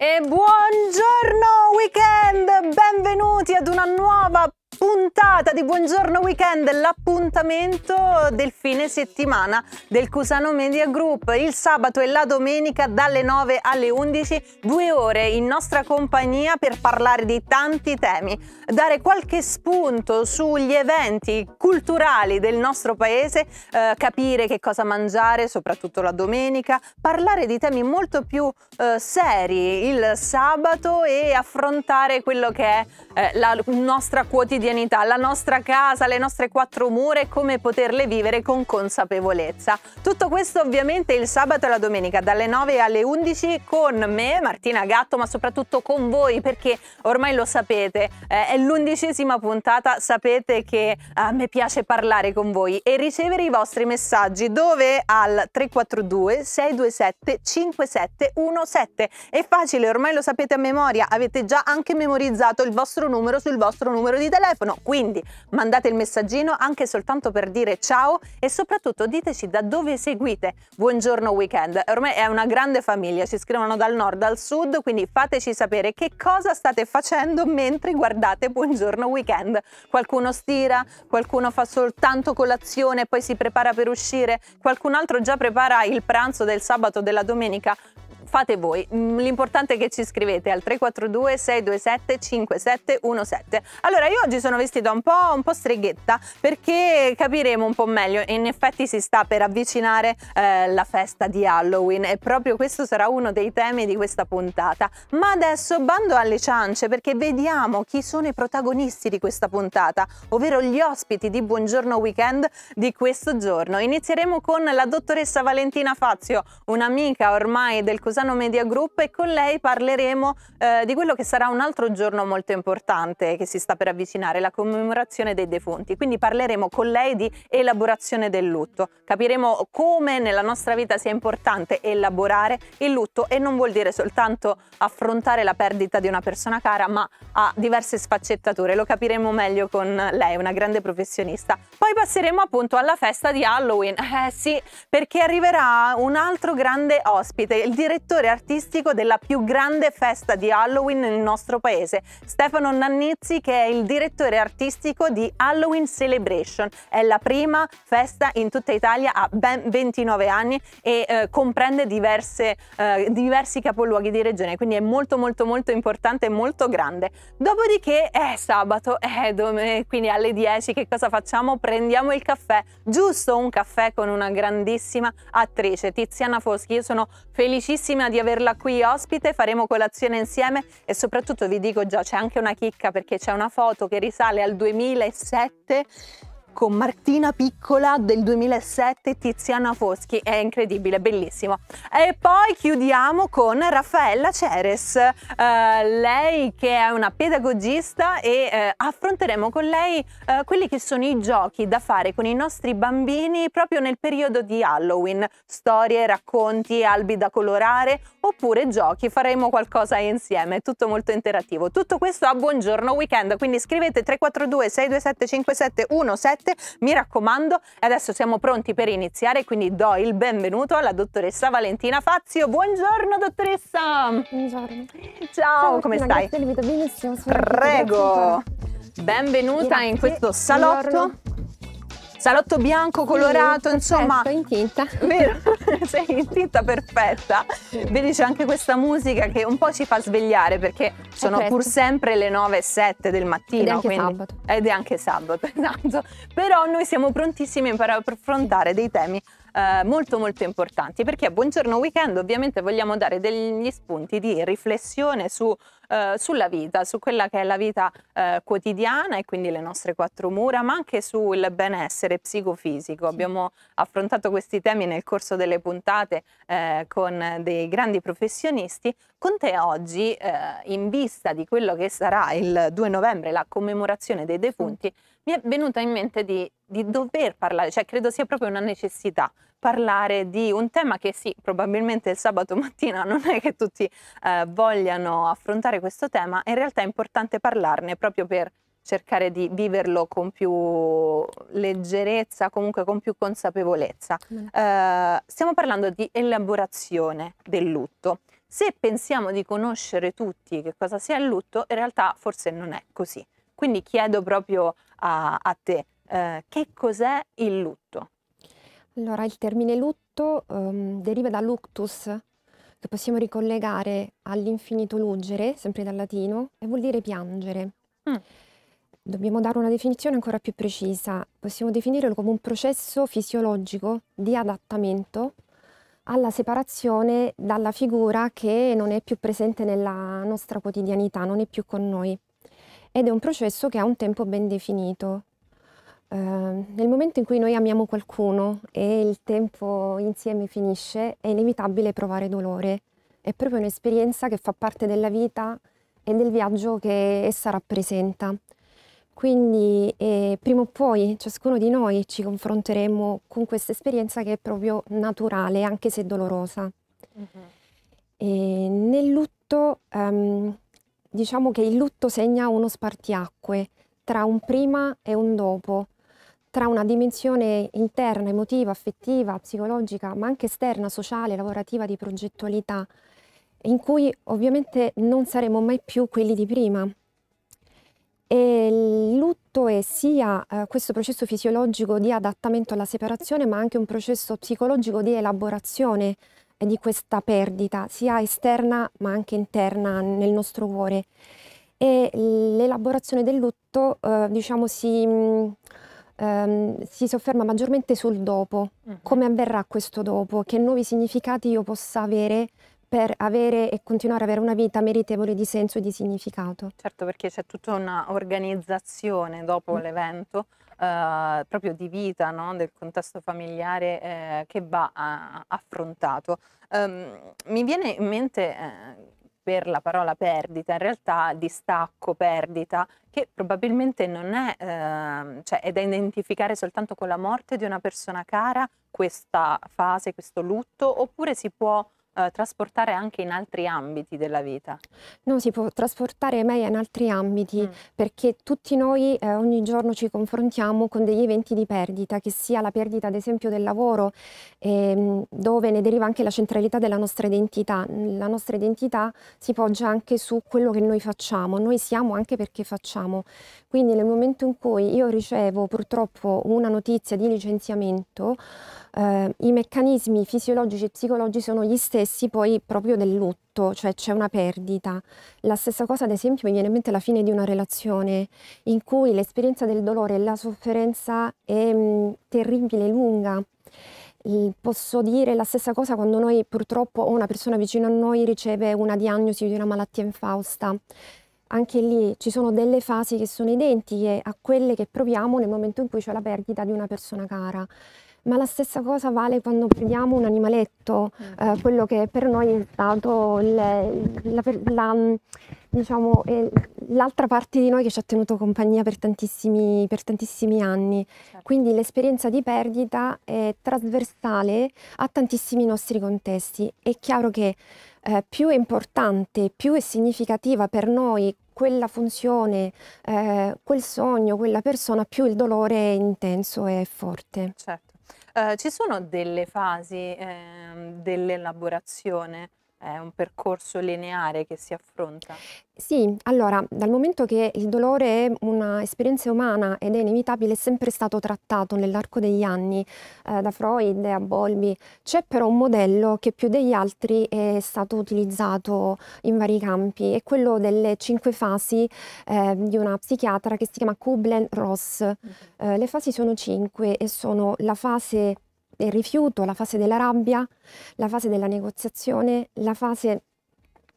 E buongiorno weekend, benvenuti ad una nuova puntata di Buongiorno Weekend, l'appuntamento del fine settimana del Cusano Media Group. Il sabato e la domenica dalle 9 alle 11, due ore in nostra compagnia per parlare di tanti temi, dare qualche spunto sugli eventi culturali del nostro paese, eh, capire che cosa mangiare, soprattutto la domenica, parlare di temi molto più eh, seri il sabato e affrontare quello che è eh, la nostra quotidianità vita, la nostra casa, le nostre quattro mura e come poterle vivere con consapevolezza. Tutto questo ovviamente il sabato e la domenica dalle 9 alle 11 con me, Martina Gatto, ma soprattutto con voi perché ormai lo sapete, eh, è l'undicesima puntata, sapete che eh, a me piace parlare con voi e ricevere i vostri messaggi dove al 342 627 5717. È facile, ormai lo sapete a memoria, avete già anche memorizzato il vostro numero sul vostro numero di telefono. Quindi mandate il messaggino anche soltanto per dire ciao e soprattutto diteci da dove seguite Buongiorno Weekend. Ormai è una grande famiglia, ci scrivono dal nord al sud, quindi fateci sapere che cosa state facendo mentre guardate Buongiorno Weekend. Qualcuno stira, qualcuno fa soltanto colazione e poi si prepara per uscire, qualcun altro già prepara il pranzo del sabato o della domenica fate voi. Mm, l'importante è che ci scrivete al 342 627 5717. Allora, io oggi sono vestita un po', un po streghetta perché capiremo un po' meglio. In effetti si sta per avvicinare eh, la festa di Halloween e proprio questo sarà uno dei temi di questa puntata. Ma adesso bando alle ciance perché vediamo chi sono i protagonisti di questa puntata, ovvero gli ospiti di Buongiorno Weekend di questo giorno. Inizieremo con la dottoressa Valentina Fazio, un'amica ormai del Così Bolzano Media Group e con lei parleremo eh, di quello che sarà un altro giorno molto importante che si sta per avvicinare, la commemorazione dei defunti. Quindi parleremo con lei di elaborazione del lutto. Capiremo come nella nostra vita sia importante elaborare il lutto e non vuol dire soltanto affrontare la perdita di una persona cara, ma ha diverse sfaccettature. Lo capiremo meglio con lei, una grande professionista. Poi passeremo appunto alla festa di Halloween. Eh sì, perché arriverà un altro grande ospite, il direttore direttore artistico della più grande festa di Halloween nel nostro paese, Stefano Nannizzi che è il direttore artistico di Halloween Celebration. È la prima festa in tutta Italia a ben 29 anni e eh, comprende diverse, eh, diversi capoluoghi di regione, quindi è molto molto molto importante e molto grande. Dopodiché è sabato, è domenica, quindi alle 10 che cosa facciamo? Prendiamo il caffè, giusto un caffè con una grandissima attrice, Tiziana Foschi. Io sono felicissima prima di averla qui ospite, faremo colazione insieme e soprattutto vi dico già c'è anche una chicca perché c'è una foto che risale al 2007 con Martina Piccola del 2007 Tiziana Foschi, è incredibile, bellissimo. E poi chiudiamo con Raffaella Ceres, eh, lei che è una pedagogista e eh, affronteremo con lei eh, quelli che sono i giochi da fare con i nostri bambini proprio nel periodo di Halloween, storie, racconti, albi da colorare oppure giochi, faremo qualcosa insieme, tutto molto interattivo. Tutto questo a buongiorno weekend, quindi scrivete 342 627 5717 dirette, mi raccomando, adesso siamo pronti per iniziare, quindi do il benvenuto alla dottoressa Valentina Fazio. Buongiorno dottoressa! Buongiorno. Ciao, Ciao come stai? Grazie, benissimo. Prego. Benvenuta Grazie. in questo salotto. Buongiorno salotto bianco colorato, mm, insomma... Sei in tinta. Vero, sei in tinta perfetta. Vedi c'è anche questa musica che un po' ci fa svegliare perché sono pur sempre le 9 e 7 del mattino. Ed è anche quindi, sabato. Ed è anche sabato, esatto. Però noi siamo prontissimi per affrontare dei temi eh, molto molto importanti perché a Buongiorno Weekend ovviamente vogliamo dare degli spunti di riflessione su, eh, sulla vita, su quella che è la vita eh, quotidiana e quindi le nostre quattro mura, ma anche sul benessere psicofisico. Sì. Abbiamo affrontato questi temi nel corso delle puntate eh, con dei grandi professionisti. Con te oggi, eh, in vista di quello che sarà il 2 novembre, la commemorazione dei defunti, sì mi è venuta in mente di, di dover parlare, cioè credo sia proprio una necessità parlare di un tema che sì, probabilmente il sabato mattina non è che tutti eh, vogliano affrontare questo tema, in realtà è importante parlarne proprio per cercare di viverlo con più leggerezza, comunque con più consapevolezza. Mm. Eh, stiamo parlando di elaborazione del lutto. Se pensiamo di conoscere tutti che cosa sia il lutto, in realtà forse non è così. Quindi chiedo proprio a, a te, eh, che cos'è il lutto? Allora, il termine lutto um, deriva da luctus, che possiamo ricollegare all'infinito luggere, sempre dal latino, e vuol dire piangere. Mm. Dobbiamo dare una definizione ancora più precisa. Possiamo definirlo come un processo fisiologico di adattamento alla separazione dalla figura che non è più presente nella nostra quotidianità, non è più con noi ed è un processo che ha un tempo ben definito. Eh, nel momento in cui noi amiamo qualcuno e il tempo insieme finisce, è inevitabile provare dolore. È proprio un'esperienza che fa parte della vita e del viaggio che essa rappresenta. Quindi eh, prima o poi ciascuno di noi ci confronteremo con questa esperienza che è proprio naturale, anche se dolorosa. Uh mm-hmm. -huh. nel lutto um, diciamo che il lutto segna uno spartiacque tra un prima e un dopo, tra una dimensione interna, emotiva, affettiva, psicologica, ma anche esterna, sociale, lavorativa, di progettualità, in cui ovviamente non saremo mai più quelli di prima. E il lutto è sia eh, questo processo fisiologico di adattamento alla separazione, ma anche un processo psicologico di elaborazione di questa perdita, sia esterna ma anche interna nel nostro cuore. E l'elaborazione del lutto, eh, diciamo, si, mm, ehm, si, sofferma maggiormente sul dopo, mhm. come avverrà questo dopo, che nuovi significati io possa avere per avere e continuare ad avere una vita meritevole di senso e di significato. Certo, perché c'è tutta un'organizzazione dopo mm. l'evento eh, proprio di vita, no? del contesto familiare eh, che va a, eh, affrontato. Um, mi viene in mente eh, per la parola perdita, in realtà distacco, perdita, che probabilmente non è, eh, cioè è da identificare soltanto con la morte di una persona cara questa fase, questo lutto, oppure si può eh, trasportare anche in altri ambiti della vita? No, si può trasportare meglio in altri ambiti mm. perché tutti noi eh, ogni giorno ci confrontiamo con degli eventi di perdita, che sia la perdita ad esempio del lavoro, ehm, dove ne deriva anche la centralità della nostra identità. La nostra identità si poggia anche su quello che noi facciamo, noi siamo anche perché facciamo. Quindi nel momento in cui io ricevo purtroppo una notizia di licenziamento, eh, i meccanismi fisiologici e psicologici sono gli stessi poi proprio del lutto, cioè c'è una perdita. La stessa cosa ad esempio mi viene in mente la fine di una relazione in cui l'esperienza del dolore e la sofferenza è mh, mm, terribile, lunga posso dire la stessa cosa quando noi purtroppo una persona vicino a noi riceve una diagnosi di una malattia infausta. Anche lì ci sono delle fasi che sono identiche a quelle che proviamo nel momento in cui c'è la perdita di una persona cara ma la stessa cosa vale quando prendiamo un animaletto, mm. eh, quello che per noi è stato l'altra la, diciamo, parte di noi che ci ha tenuto compagnia per tantissimi, per tantissimi anni. Certo. Quindi l'esperienza di perdita è trasversale a tantissimi nostri contesti. È chiaro che eh, più è importante, più è significativa per noi quella funzione, eh, quel sogno, quella persona, più il dolore è intenso e forte. Certo. Eh, ci sono delle fasi eh, dell'elaborazione è un percorso lineare che si affronta? Sì, allora, dal momento che il dolore è un'esperienza umana ed è inevitabile, è sempre stato trattato nell'arco degli anni eh, da Freud e a Bolby, c'è però un modello che più degli altri è stato utilizzato in vari campi, è quello delle cinque fasi eh, di una psichiatra che si chiama Kublen-Ross. Mm -hmm. eh, le fasi sono cinque e sono la fase del rifiuto, la fase della rabbia, la fase della negoziazione, la fase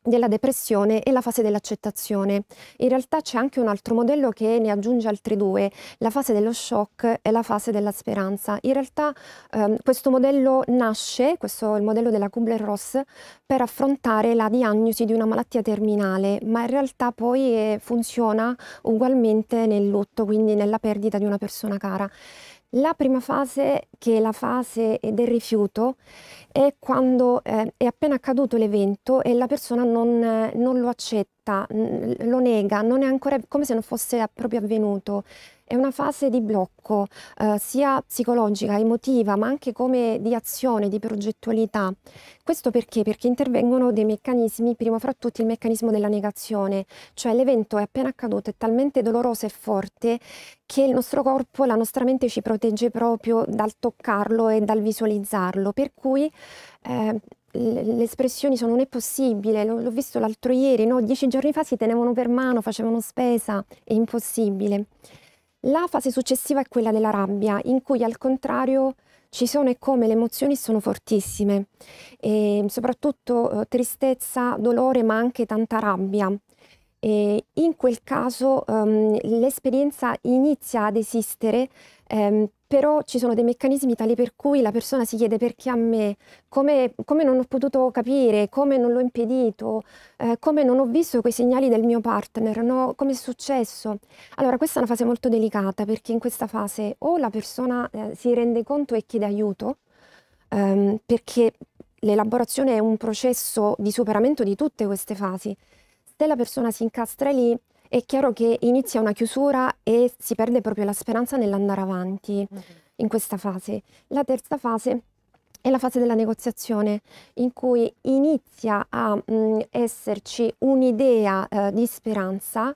della depressione e la fase dell'accettazione. In realtà c'è anche un altro modello che ne aggiunge altri due, la fase dello shock e la fase della speranza. In realtà ehm, questo modello nasce, questo è il modello della Kubler-Ross, per affrontare la diagnosi di una malattia terminale, ma in realtà poi eh, funziona ugualmente nel lutto, quindi nella perdita di una persona cara. La prima fase, che è la fase del rifiuto, è quando eh, è appena accaduto l'evento e la persona non, non lo accetta, lo nega, non è ancora come se non fosse proprio avvenuto. È una fase di blocco, eh, sia psicologica, emotiva, ma anche come di azione, di progettualità. Questo perché? Perché intervengono dei meccanismi, prima fra tutti il meccanismo della negazione, cioè l'evento è appena accaduto, è talmente doloroso e forte che il nostro corpo, la nostra mente ci protegge proprio dal toccarlo e dal visualizzarlo, per cui eh, le espressioni sono non è possibile, l'ho visto l'altro ieri, no? dieci giorni fa si tenevano per mano, facevano spesa, è impossibile. La fase successiva è quella della rabbia, in cui al contrario ci sono e come le emozioni sono fortissime, e ehm, soprattutto eh, tristezza, dolore, ma anche tanta rabbia. E ehm, in quel caso ehm, l'esperienza inizia ad esistere ehm, però ci sono dei meccanismi tali per cui la persona si chiede perché a me, come, come non ho potuto capire, come non l'ho impedito, eh, come non ho visto quei segnali del mio partner, no? come è successo. Allora questa è una fase molto delicata perché in questa fase o la persona eh, si rende conto e chiede aiuto, ehm, perché l'elaborazione è un processo di superamento di tutte queste fasi. Se la persona si incastra lì, è chiaro che inizia una chiusura e si perde proprio la speranza nell'andare avanti mm-hmm. in questa fase. La terza fase è la fase della negoziazione in cui inizia a mh, mm, esserci un'idea eh, di speranza,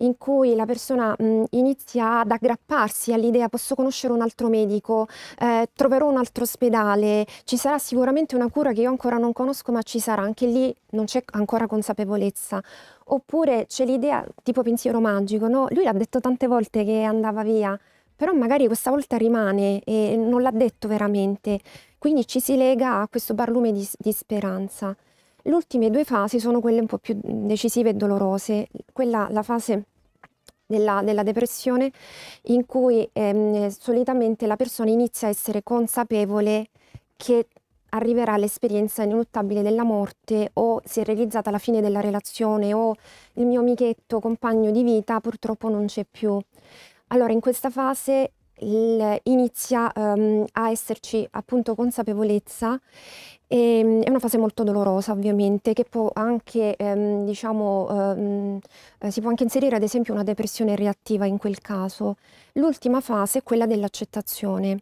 in cui la persona mh, mm, inizia ad aggrapparsi all'idea posso conoscere un altro medico, eh, troverò un altro ospedale, ci sarà sicuramente una cura che io ancora non conosco ma ci sarà, anche lì non c'è ancora consapevolezza. Oppure c'è l'idea tipo pensiero magico, no? lui l'ha detto tante volte che andava via però magari questa volta rimane e non l'ha detto veramente. Quindi ci si lega a questo barlume di, di speranza. Le ultime due fasi sono quelle un po' più decisive e dolorose. Quella, la fase della, della, depressione in cui ehm, solitamente la persona inizia a essere consapevole che arriverà l'esperienza ineluttabile della morte o si è realizzata la fine della relazione o il mio amichetto, compagno di vita purtroppo non c'è più. Allora in questa fase inizia um, a esserci appunto consapevolezza e, ehm, è una fase molto dolorosa ovviamente che può anche, ehm, diciamo, ehm, eh, si può anche inserire ad esempio una depressione reattiva in quel caso. L'ultima fase è quella dell'accettazione.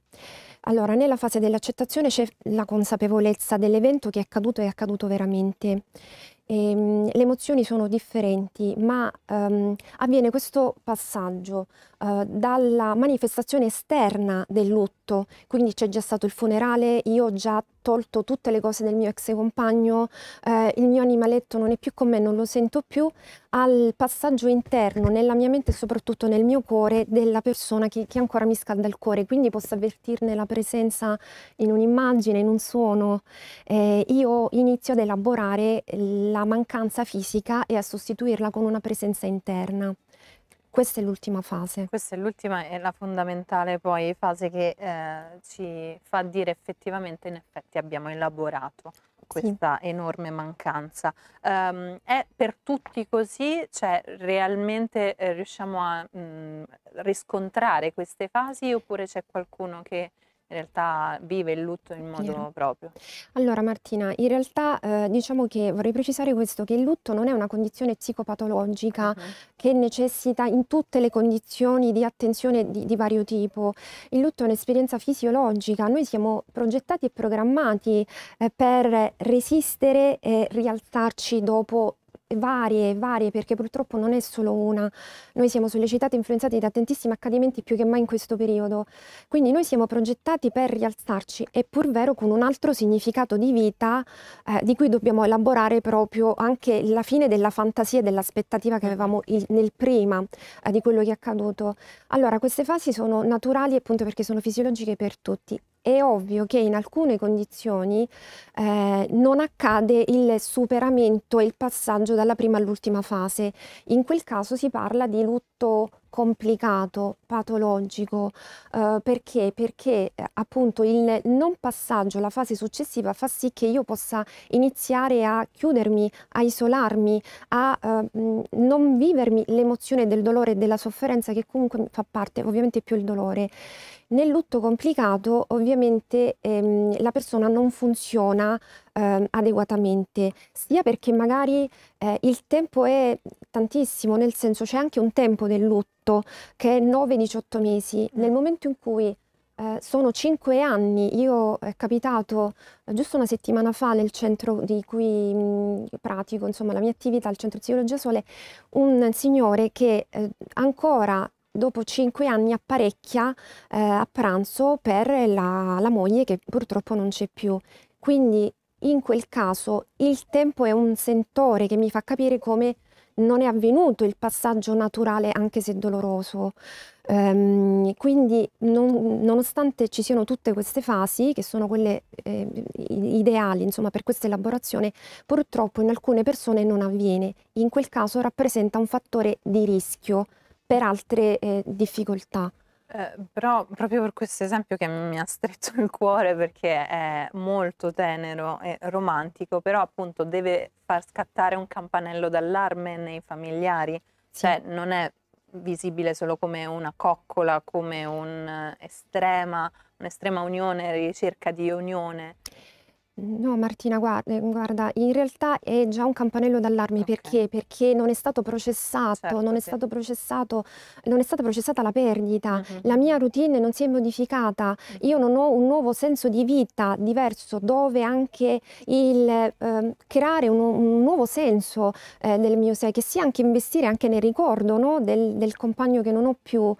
Allora, nella fase dell'accettazione c'è la consapevolezza dell'evento che è accaduto e è accaduto veramente. E, ehm, le emozioni sono differenti, ma ehm, avviene questo passaggio eh, dalla manifestazione esterna del lutto, quindi c'è già stato il funerale, io ho già tolto tutte le cose del mio ex compagno, eh, il mio animaletto non è più con me, non lo sento più, al passaggio interno nella mia mente e soprattutto nel mio cuore della persona che, che ancora mi scalda il cuore, quindi posso avvertirne la presenza in un'immagine, in un suono. Eh, io inizio ad elaborare la mancanza fisica e a sostituirla con una presenza interna. Questa è l'ultima fase. Questa è l'ultima e la fondamentale poi fase che eh, ci fa dire effettivamente in effetti abbiamo elaborato questa sì. enorme mancanza. Um, è per tutti così? Cioè realmente eh, riusciamo a mh, mm, riscontrare queste fasi oppure c'è qualcuno che in realtà vive il lutto in modo yeah. proprio. Allora Martina, in realtà eh, diciamo che vorrei precisare questo, che il lutto non è una condizione psicopatologica uh mm-hmm. -huh. che necessita in tutte le condizioni di attenzione di, di vario tipo. Il lutto è un'esperienza fisiologica, noi siamo progettati e programmati eh, per resistere e rialzarci dopo varie, varie, perché purtroppo non è solo una. Noi siamo sollecitati e influenzati da tantissimi accadimenti più che mai in questo periodo. Quindi noi siamo progettati per rialzarci, è pur vero con un altro significato di vita eh, di cui dobbiamo elaborare proprio anche la fine della fantasia e dell'aspettativa che avevamo il, nel prima eh, di quello che è accaduto. Allora, queste fasi sono naturali appunto perché sono fisiologiche per tutti è ovvio che in alcune condizioni eh, non accade il superamento e il passaggio dalla prima all'ultima fase. In quel caso si parla di lutto complicato, patologico, eh, perché? Perché eh, appunto il non passaggio alla fase successiva fa sì che io possa iniziare a chiudermi, a isolarmi, a eh, mm, non vivermi l'emozione del dolore e della sofferenza che comunque fa parte, ovviamente più il dolore. Nel lutto complicato ovviamente ehm, la persona non funziona eh, adeguatamente, sia perché magari eh, il tempo è tantissimo, nel senso c'è anche un tempo del lutto che è 9-18 mesi, nel momento in cui eh, sono cinque anni, io è capitato giusto una settimana fa nel centro di cui mh, pratico insomma, la mia attività il centro psicologia sole, un signore che eh, ancora dopo cinque anni apparecchia eh, a pranzo per la, la moglie che purtroppo non c'è più. Quindi in quel caso il tempo è un sentore che mi fa capire come non è avvenuto il passaggio naturale anche se doloroso. Um, quindi non, nonostante ci siano tutte queste fasi, che sono quelle eh, ideali insomma, per questa elaborazione, purtroppo in alcune persone non avviene. In quel caso rappresenta un fattore di rischio per altre eh, difficoltà. Eh, però proprio per questo esempio che mi ha stretto il cuore perché è molto tenero e romantico, però appunto deve far scattare un campanello d'allarme nei familiari, sì. cioè non è visibile solo come una coccola, come un'estrema, eh, un'estrema unione, ricerca di unione, No Martina, guarda, eh, guarda, in realtà è già un campanello d'allarme, okay. perché? Perché non è stato processato, certo, non, è sì. stato processato, non è stata processata la perdita, uh -huh. la mia routine non si è modificata, uh -huh. io non ho un nuovo senso di vita diverso dove anche il eh, creare un, un, nuovo senso eh, del mio sé, che sia anche investire anche nel ricordo no? del, del, compagno che non ho più,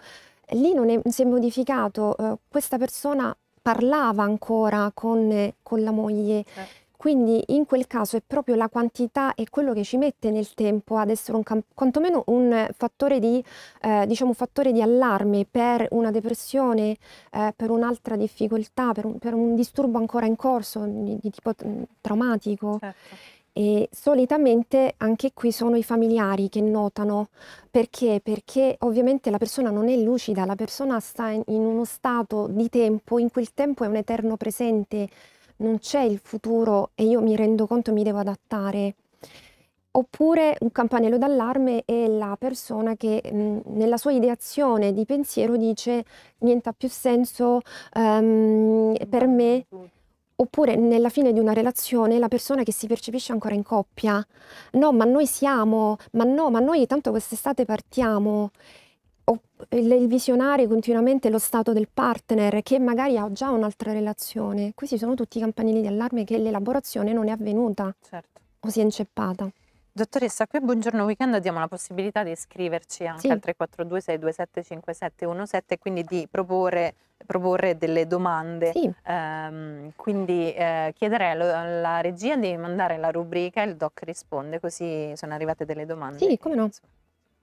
lì non è, si è modificato, eh, questa persona parlava ancora con, con la moglie. Eh. Quindi in quel caso è proprio la quantità e quello che ci mette nel tempo ad essere un, quantomeno un fattore di, eh, diciamo, fattore di allarme per una depressione, eh, per un'altra difficoltà, per un, per un, disturbo ancora in corso di, di tipo traumatico. Certo e solitamente anche qui sono i familiari che notano perché? Perché ovviamente la persona non è lucida, la persona sta in, uno stato di tempo, in cui il tempo è un eterno presente, non c'è il futuro e io mi rendo conto mi devo adattare. Oppure un campanello d'allarme è la persona che mh, mm, nella sua ideazione di pensiero dice niente ha più senso um, per me, Oppure nella fine di una relazione la persona che si percepisce ancora in coppia. No, ma noi siamo, ma no, ma noi tanto quest'estate partiamo. O il visionare continuamente lo stato del partner che magari ha già un'altra relazione. Questi sono tutti i campanelli di allarme che l'elaborazione non è avvenuta certo. o si è inceppata. Dottoressa, qui a Buongiorno Weekend diamo la possibilità di iscriverci anche sì. al 342-627-5717 e quindi di proporre, proporre delle domande. Sì. Um, quindi eh, chiederei alla regia di mandare la rubrica e Il Doc risponde, così sono arrivate delle domande. Sì, come no.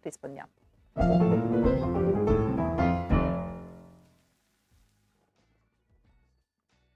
Rispondiamo.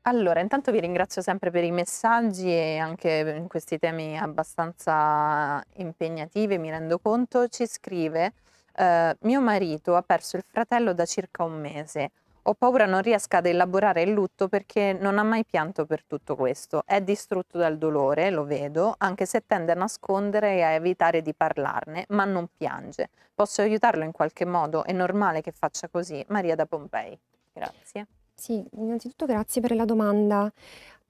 Allora, intanto vi ringrazio sempre per i messaggi e anche in questi temi abbastanza impegnativi, mi rendo conto. Ci scrive, eh, mio marito ha perso il fratello da circa un mese. Ho paura non riesca ad elaborare il lutto perché non ha mai pianto per tutto questo. È distrutto dal dolore, lo vedo, anche se tende a nascondere e a evitare di parlarne, ma non piange. Posso aiutarlo in qualche modo? È normale che faccia così. Maria da Pompei. Grazie. Sì, innanzitutto grazie per la domanda.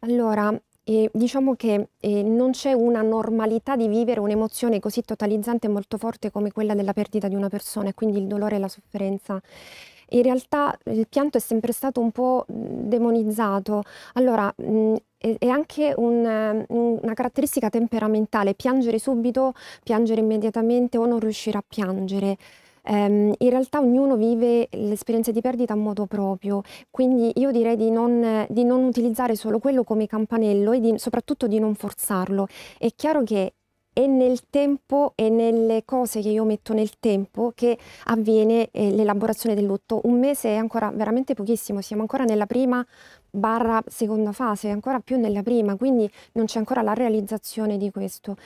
Allora, eh, diciamo che eh, non c'è una normalità di vivere un'emozione così totalizzante e molto forte come quella della perdita di una persona e quindi il dolore e la sofferenza. In realtà eh, il pianto è sempre stato un po' mm, demonizzato. Allora, mh, mm, è anche eh, un, una caratteristica temperamentale, piangere subito, piangere immediatamente o non riuscire a piangere. Ehm, in realtà ognuno vive l'esperienza di perdita a modo proprio, quindi io direi di non, di non utilizzare solo quello come campanello e di, soprattutto di non forzarlo. È chiaro che è nel tempo e nelle cose che io metto nel tempo che avviene eh, l'elaborazione del lutto. Un mese è ancora veramente pochissimo, siamo ancora nella prima barra seconda fase, ancora più nella prima, quindi non c'è ancora la realizzazione di questo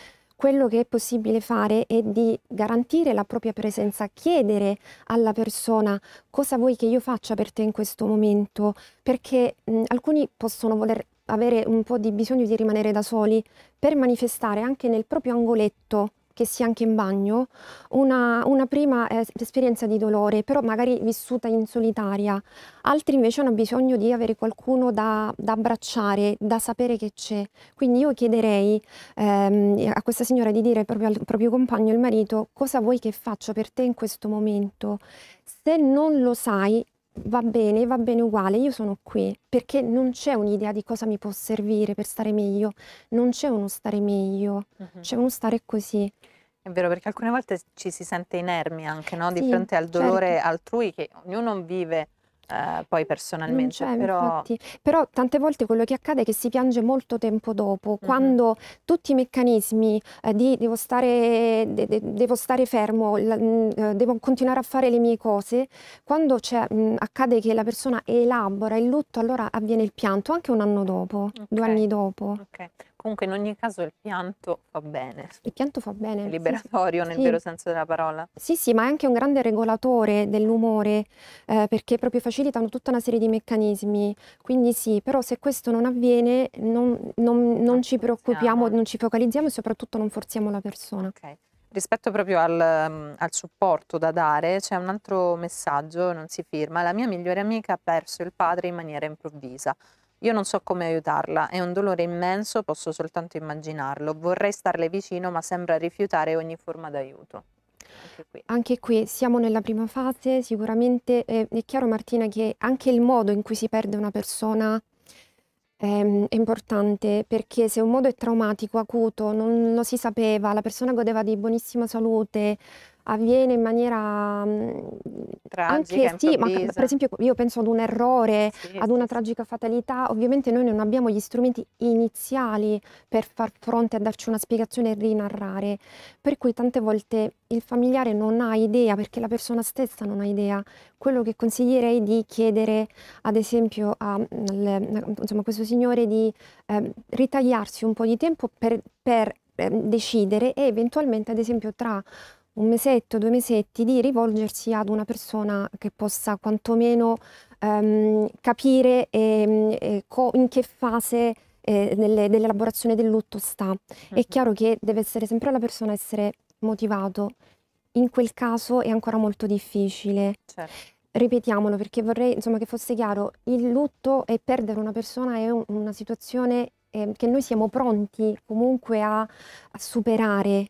quello che è possibile fare è di garantire la propria presenza, chiedere alla persona cosa vuoi che io faccia per te in questo momento, perché mh, alcuni possono voler avere un po' di bisogno di rimanere da soli per manifestare anche nel proprio angoletto che sia anche in bagno, una, una prima eh, esperienza di dolore, però magari vissuta in solitaria. Altri invece hanno bisogno di avere qualcuno da, da abbracciare, da sapere che c'è. Quindi io chiederei ehm, a questa signora di dire proprio al proprio compagno, il marito, cosa vuoi che faccia per te in questo momento? Se non lo sai, va bene, va bene uguale, io sono qui perché non c'è un'idea di cosa mi può servire per stare meglio, non c'è uno stare meglio, uh -huh. c'è uno stare così. È vero, perché alcune volte ci si sente inermi anche no? di sì, fronte al dolore certo. altrui che ognuno vive. Eh, poi personalmente però... però... tante volte quello che accade è che si piange molto tempo dopo mm -hmm. quando tutti i meccanismi eh, di devo stare, de, de, devo stare fermo la, mh, eh, devo continuare a fare le mie cose quando mh, accade che la persona elabora il lutto allora avviene il pianto anche un anno dopo okay. due anni dopo okay. Comunque in ogni caso il pianto fa bene. Il pianto fa bene. È liberatorio sì, nel sì. vero senso della parola. Sì, sì, ma è anche un grande regolatore dell'umore eh, perché proprio facilitano tutta una serie di meccanismi. Quindi sì, però se questo non avviene non, non, non, ci preoccupiamo, non ci focalizziamo e soprattutto non forziamo la persona. Ok rispetto proprio al, mm, al, supporto da dare, c'è un altro messaggio, non si firma. La mia migliore amica ha perso il padre in maniera improvvisa. Io non so come aiutarla, è un dolore immenso, posso soltanto immaginarlo. Vorrei starle vicino, ma sembra rifiutare ogni forma d'aiuto. Anche qui. anche qui. siamo nella prima fase, sicuramente eh, è chiaro Martina che anche il modo in cui si perde una persona ehm, è importante perché se un modo è traumatico, acuto, non lo si sapeva, la persona godeva di buonissima salute, avviene in maniera mm, tragica, anche sì, ma per esempio io penso ad un errore, sì, ad una tragica fatalità, ovviamente noi non abbiamo gli strumenti iniziali per far fronte a darci una spiegazione e rinarrare, per cui tante volte il familiare non ha idea perché la persona stessa non ha idea. Quello che consiglierei di chiedere ad esempio a, insomma, a questo signore di eh, ritagliarsi un po' di tempo per, per ehm, decidere e eventualmente ad esempio tra un mesetto, due mesetti, di rivolgersi ad una persona che possa quantomeno ehm, capire e, mm, e in che fase eh, dell'elaborazione del lutto sta. Uh -huh. È chiaro che deve essere sempre la persona a essere motivato. In quel caso è ancora molto difficile. Certo. Ripetiamolo perché vorrei insomma, che fosse chiaro, il lutto e perdere una persona è un, una situazione eh, che noi siamo pronti comunque a, a superare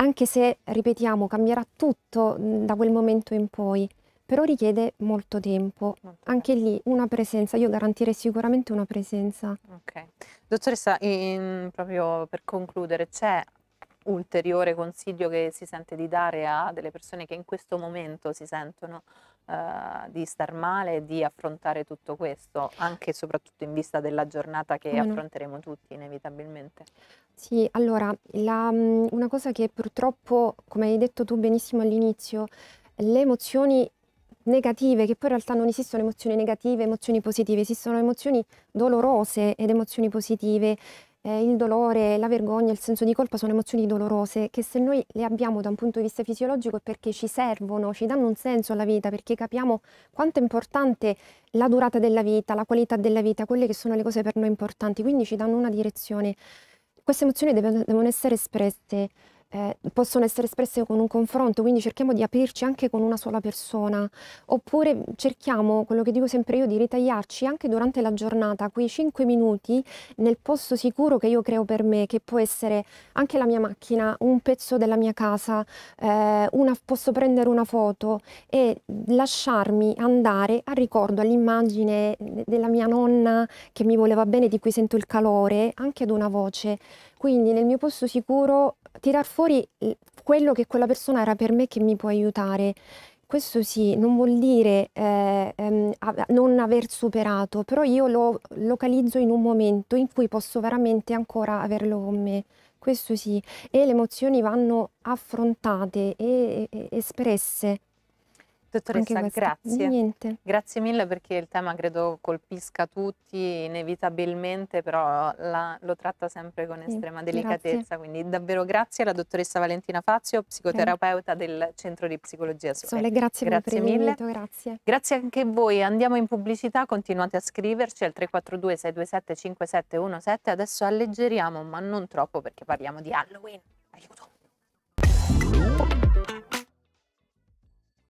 anche se, ripetiamo, cambierà tutto mm, da quel momento in poi, però richiede molto tempo. Anche lì una presenza, io garantirei sicuramente una presenza. Ok. Dottoressa, in, proprio per concludere, c'è ulteriore consiglio che si sente di dare a delle persone che in questo momento si sentono eh, di star male, e di affrontare tutto questo, anche e soprattutto in vista della giornata che mm. affronteremo tutti inevitabilmente. Sì, allora, la, mm, una cosa che purtroppo, come hai detto tu benissimo all'inizio, le emozioni negative, che poi in realtà non esistono emozioni negative, emozioni positive, esistono emozioni dolorose ed emozioni positive eh, il dolore, la vergogna, il senso di colpa sono emozioni dolorose che se noi le abbiamo da un punto di vista fisiologico è perché ci servono, ci danno un senso alla vita, perché capiamo quanto è importante la durata della vita, la qualità della vita, quelle che sono le cose per noi importanti, quindi ci danno una direzione. Queste emozioni devono essere espresse eh, possono essere espresse con un confronto, quindi cerchiamo di aprirci anche con una sola persona, oppure cerchiamo, quello che dico sempre io, di ritagliarci anche durante la giornata quei 5 minuti nel posto sicuro che io creo per me, che può essere anche la mia macchina, un pezzo della mia casa, eh, una, posso prendere una foto e lasciarmi andare al ricordo, all'immagine della mia nonna che mi voleva bene, di cui sento il calore, anche ad una voce. Quindi nel mio posto sicuro tirar fuori mhmm, quello che quella persona era per me che mi può aiutare. Questo sì, non vuol dire eh, ehm, non aver superato, però io lo localizzo in un momento in cui posso veramente ancora averlo con me. Questo sì, e le emozioni vanno affrontate e, e, e espresse Dottoressa, grazie. Niente. Grazie mille perché il tema credo colpisca tutti inevitabilmente, però la, lo tratta sempre con estrema delicatezza. Grazie. Quindi davvero grazie alla dottoressa Valentina Fazio, psicoterapeuta grazie. del Centro di Psicologia Sole. Sole grazie, grazie mille. Invito, grazie. grazie anche a voi. Andiamo in pubblicità, continuate a scriverci al 342 627 5717. Adesso alleggeriamo, ma non troppo perché parliamo di Halloween. Aiuto.